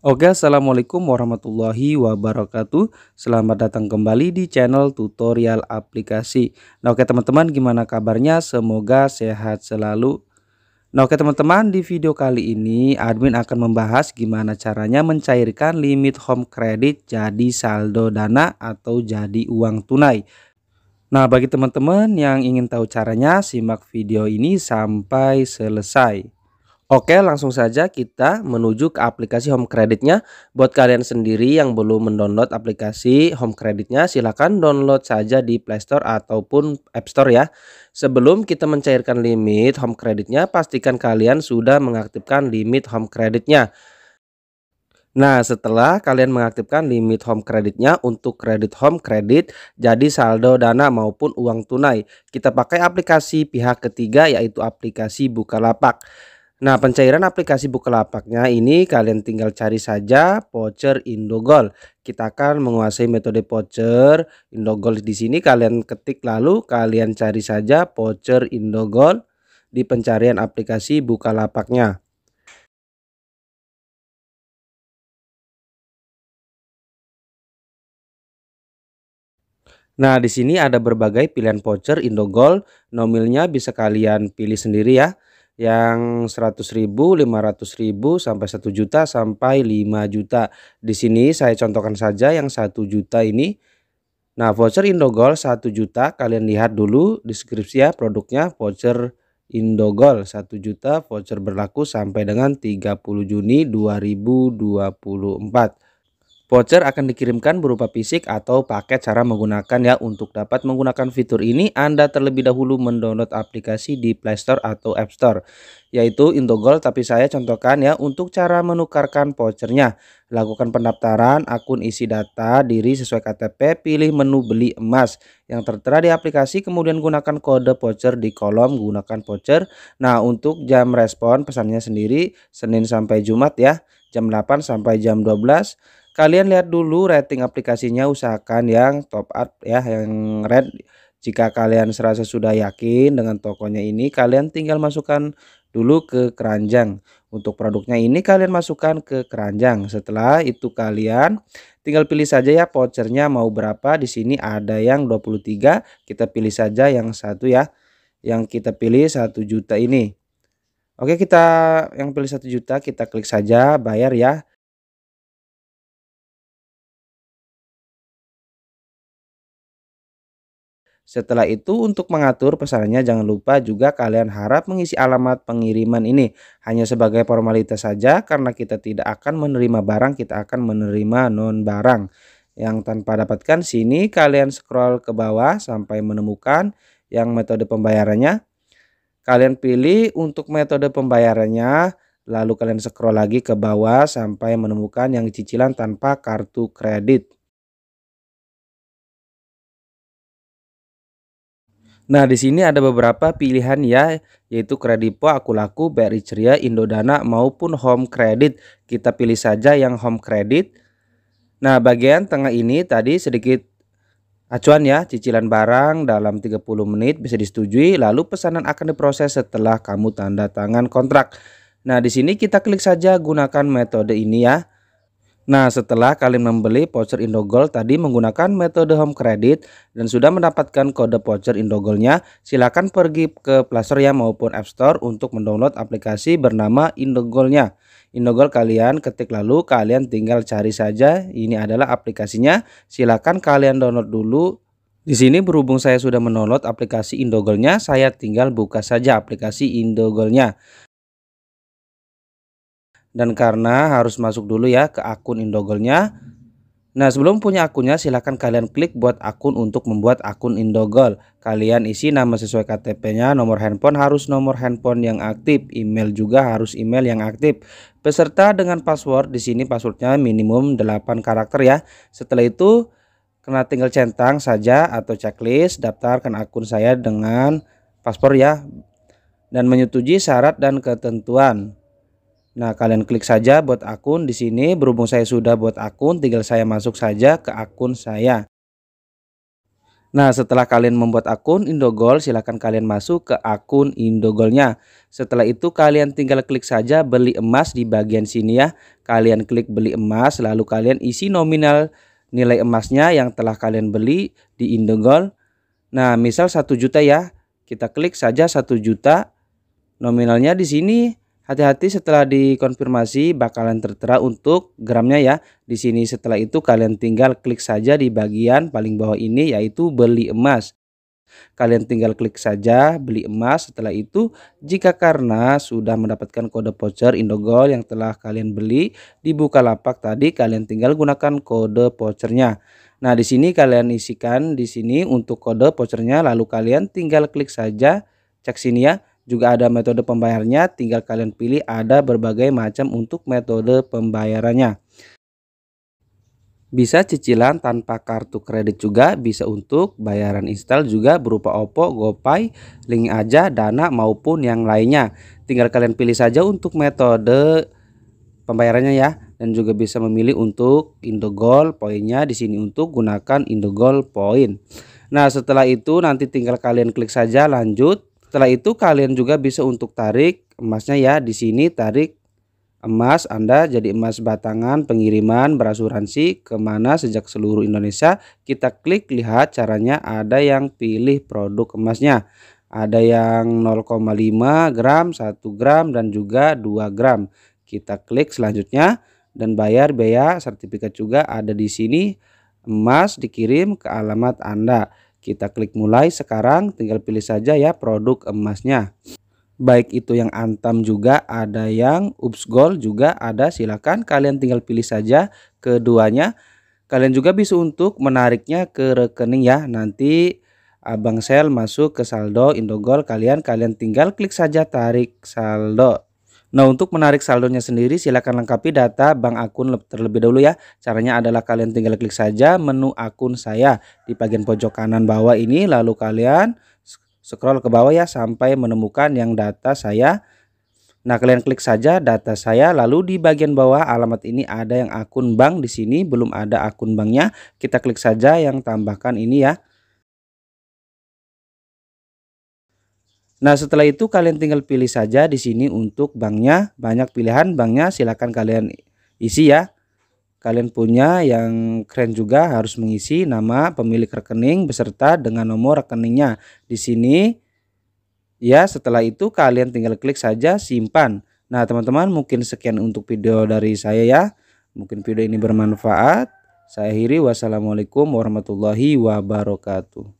Oke assalamualaikum warahmatullahi wabarakatuh Selamat datang kembali di channel tutorial aplikasi Nah oke teman-teman gimana kabarnya semoga sehat selalu Nah oke teman-teman di video kali ini admin akan membahas gimana caranya mencairkan limit home credit jadi saldo dana atau jadi uang tunai Nah bagi teman-teman yang ingin tahu caranya simak video ini sampai selesai Oke, langsung saja kita menuju ke aplikasi Home Creditnya. Buat kalian sendiri yang belum mendownload aplikasi Home Creditnya, silahkan download saja di Play Store ataupun App Store ya. Sebelum kita mencairkan limit Home Creditnya, pastikan kalian sudah mengaktifkan limit Home Creditnya. Nah, setelah kalian mengaktifkan limit home kreditnya untuk kredit home kredit, jadi saldo dana maupun uang tunai, kita pakai aplikasi pihak ketiga yaitu aplikasi Bukalapak. Nah, pencairan aplikasi Bukalapaknya ini kalian tinggal cari saja voucher Indogol. Kita akan menguasai metode voucher Indogol di sini kalian ketik lalu kalian cari saja voucher Indogol di pencarian aplikasi Bukalapaknya. Nah, di sini ada berbagai pilihan voucher Indogol, nominalnya bisa kalian pilih sendiri ya yang 100.000, 500.000 sampai 1 juta, sampai 5 juta. Di sini saya contohkan saja yang 1 juta ini. Nah voucher Indogol 1 juta, kalian lihat dulu deskripsi ya produknya voucher Indogol 1 juta, voucher berlaku sampai dengan 30 Juni 2024. Voucher akan dikirimkan berupa fisik atau paket cara menggunakan ya. Untuk dapat menggunakan fitur ini, Anda terlebih dahulu mendownload aplikasi di Play Store atau App Store, yaitu Indogold. Tapi saya contohkan ya untuk cara menukarkan vouchernya. Lakukan pendaftaran, akun isi data, diri sesuai KTP, pilih menu beli emas yang tertera di aplikasi, kemudian gunakan kode voucher di kolom gunakan voucher. Nah, untuk jam respon pesannya sendiri Senin sampai Jumat ya, jam 8 sampai jam 12 kalian lihat dulu rating aplikasinya usahakan yang top up ya yang red jika kalian serasa sudah yakin dengan tokonya ini kalian tinggal masukkan dulu ke keranjang untuk produknya ini kalian masukkan ke keranjang setelah itu kalian tinggal pilih saja ya vouchernya mau berapa di sini ada yang 23 kita pilih saja yang satu ya yang kita pilih satu juta ini Oke kita yang pilih satu juta kita klik saja bayar ya Setelah itu untuk mengatur pesanannya jangan lupa juga kalian harap mengisi alamat pengiriman ini hanya sebagai formalitas saja karena kita tidak akan menerima barang kita akan menerima non barang yang tanpa dapatkan sini kalian scroll ke bawah sampai menemukan yang metode pembayarannya kalian pilih untuk metode pembayarannya lalu kalian scroll lagi ke bawah sampai menemukan yang cicilan tanpa kartu kredit Nah, di sini ada beberapa pilihan ya, yaitu Kredipo, Akulaku, BRI Ceria, Indodana maupun Home Credit. Kita pilih saja yang Home Credit. Nah, bagian tengah ini tadi sedikit acuan ya, cicilan barang dalam 30 menit bisa disetujui, lalu pesanan akan diproses setelah kamu tanda tangan kontrak. Nah, di sini kita klik saja gunakan metode ini ya. Nah, setelah kalian membeli voucher Indogold tadi menggunakan metode home credit dan sudah mendapatkan kode voucher Indogoldnya, silakan pergi ke Playstore ya maupun App Store untuk mendownload aplikasi bernama Indogoldnya. Indogold kalian ketik lalu kalian tinggal cari saja. Ini adalah aplikasinya. Silakan kalian download dulu di sini berhubung saya sudah mendownload aplikasi Indogolnya, saya tinggal buka saja aplikasi Indogolnya dan karena harus masuk dulu ya ke akun Indogolnya. Nah, sebelum punya akunnya silahkan kalian klik buat akun untuk membuat akun Indogol. Kalian isi nama sesuai KTP-nya, nomor handphone harus nomor handphone yang aktif, email juga harus email yang aktif. Beserta dengan password, di sini passwordnya minimum 8 karakter ya. Setelah itu kena tinggal centang saja atau checklist daftarkan akun saya dengan paspor ya dan menyetujui syarat dan ketentuan. Nah, kalian klik saja buat akun di sini. Berhubung saya sudah buat akun, tinggal saya masuk saja ke akun saya. Nah, setelah kalian membuat akun Indogol, silahkan kalian masuk ke akun Indogolnya. Setelah itu kalian tinggal klik saja beli emas di bagian sini ya. Kalian klik beli emas, lalu kalian isi nominal nilai emasnya yang telah kalian beli di Indogol. Nah, misal satu juta ya. Kita klik saja satu juta. Nominalnya di sini Hati-hati setelah dikonfirmasi bakalan tertera untuk gramnya ya. Di sini setelah itu kalian tinggal klik saja di bagian paling bawah ini yaitu beli emas. Kalian tinggal klik saja beli emas setelah itu jika karena sudah mendapatkan kode voucher Indogold yang telah kalian beli di Bukalapak tadi kalian tinggal gunakan kode vouchernya. Nah, di sini kalian isikan di sini untuk kode vouchernya lalu kalian tinggal klik saja cek sini ya juga ada metode pembayarannya tinggal kalian pilih ada berbagai macam untuk metode pembayarannya bisa cicilan tanpa kartu kredit juga bisa untuk bayaran install juga berupa Oppo, GoPay, Link aja, Dana maupun yang lainnya. Tinggal kalian pilih saja untuk metode pembayarannya ya dan juga bisa memilih untuk Indogol poinnya di sini untuk gunakan Indogol poin. Nah, setelah itu nanti tinggal kalian klik saja lanjut setelah itu kalian juga bisa untuk tarik emasnya ya di sini tarik emas Anda jadi emas batangan pengiriman berasuransi kemana sejak seluruh Indonesia kita klik lihat caranya ada yang pilih produk emasnya ada yang 0,5 gram 1 gram dan juga 2 gram kita klik selanjutnya dan bayar biaya sertifikat juga ada di sini emas dikirim ke alamat Anda kita klik mulai sekarang tinggal pilih saja ya produk emasnya. Baik itu yang Antam juga ada yang Ups Gold juga ada silakan kalian tinggal pilih saja keduanya. Kalian juga bisa untuk menariknya ke rekening ya. Nanti Abang Sel masuk ke saldo Indogol kalian kalian tinggal klik saja tarik saldo. Nah untuk menarik saldonya sendiri silahkan lengkapi data bank akun terlebih dahulu ya. Caranya adalah kalian tinggal klik saja menu akun saya di bagian pojok kanan bawah ini lalu kalian scroll ke bawah ya sampai menemukan yang data saya. Nah, kalian klik saja data saya lalu di bagian bawah alamat ini ada yang akun bank di sini belum ada akun banknya. Kita klik saja yang tambahkan ini ya. Nah setelah itu kalian tinggal pilih saja di sini untuk banknya banyak pilihan banknya silahkan kalian isi ya. Kalian punya yang keren juga harus mengisi nama pemilik rekening beserta dengan nomor rekeningnya di sini. Ya setelah itu kalian tinggal klik saja simpan. Nah teman-teman mungkin sekian untuk video dari saya ya. Mungkin video ini bermanfaat. Saya akhiri wassalamualaikum warahmatullahi wabarakatuh.